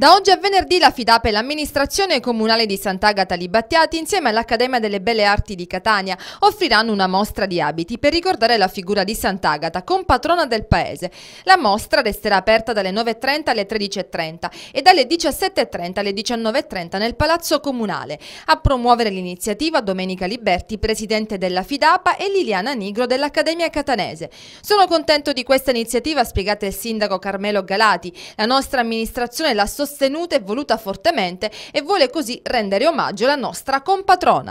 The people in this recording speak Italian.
Da oggi a venerdì la FIDAP e l'amministrazione comunale di Sant'Agata Libattiati insieme all'Accademia delle Belle Arti di Catania offriranno una mostra di abiti per ricordare la figura di Sant'Agata, compatrona del paese. La mostra resterà aperta dalle 9.30 alle 13.30 e dalle 17.30 alle 19.30 nel Palazzo Comunale. A promuovere l'iniziativa Domenica Liberti, presidente della FIDAPA e Liliana Nigro dell'Accademia Catanese. Sono contento di questa iniziativa, spiegate il sindaco Carmelo Galati. La nostra amministrazione la sostiene sostenuta e voluta fortemente e vuole così rendere omaggio alla nostra compatrona.